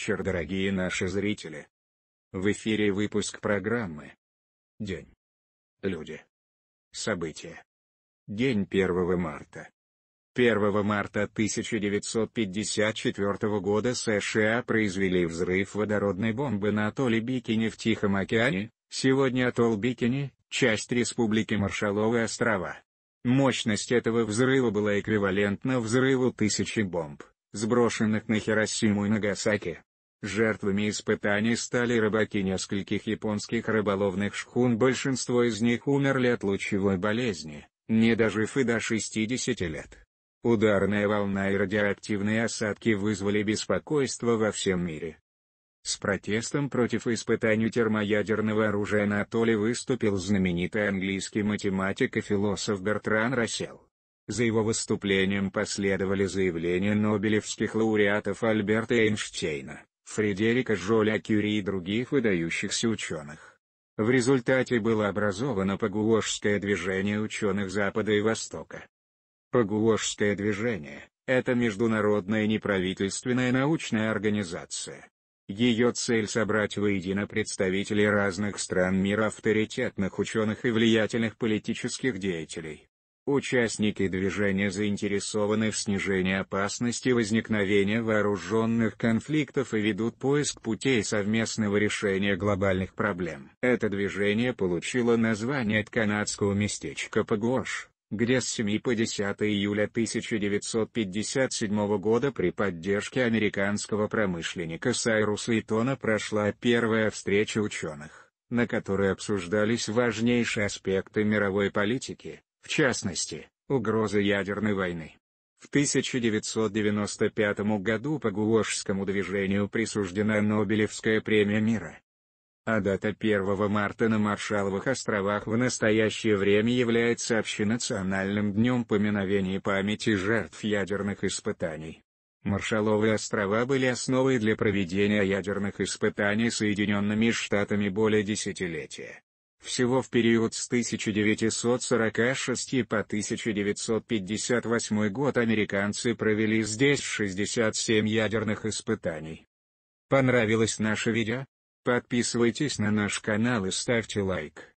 вечер, дорогие наши зрители! В эфире выпуск программы «День. Люди. События». День 1 марта. 1 марта 1954 года США произвели взрыв водородной бомбы на атолле Бикини в Тихом океане, сегодня атолл Бикини – часть Республики Маршалловы острова. Мощность этого взрыва была эквивалентна взрыву тысячи бомб, сброшенных на Хиросиму и Нагасаки. Жертвами испытаний стали рыбаки нескольких японских рыболовных шхун большинство из них умерли от лучевой болезни, не дожив и до 60 лет. Ударная волна и радиоактивные осадки вызвали беспокойство во всем мире. С протестом против испытаний термоядерного оружия на атолле выступил знаменитый английский математик и философ Бертран Рассел. За его выступлением последовали заявления нобелевских лауреатов Альберта Эйнштейна, Фредерика Жоля Кюри и других выдающихся ученых. В результате было образовано Пагуошское движение ученых Запада и Востока. Пагуошское движение – это международная неправительственная научная организация. Ее цель – собрать воедино представителей разных стран мира авторитетных ученых и влиятельных политических деятелей. Участники движения заинтересованы в снижении опасности возникновения вооруженных конфликтов и ведут поиск путей совместного решения глобальных проблем. Это движение получило название от канадского местечка Пагош, где с 7 по 10 июля 1957 года при поддержке американского промышленника Сайруса Итона прошла первая встреча ученых на которой обсуждались важнейшие аспекты мировой политики, в частности, угрозы ядерной войны. В 1995 году по Гуошскому движению присуждена Нобелевская премия мира. А дата 1 марта на Маршаловых островах в настоящее время является общенациональным днем поминовения памяти жертв ядерных испытаний. Маршаловые острова были основой для проведения ядерных испытаний Соединенными Штатами более десятилетия. Всего в период с 1946 по 1958 год американцы провели здесь 67 ядерных испытаний. Понравилось наше видео? Подписывайтесь на наш канал и ставьте лайк.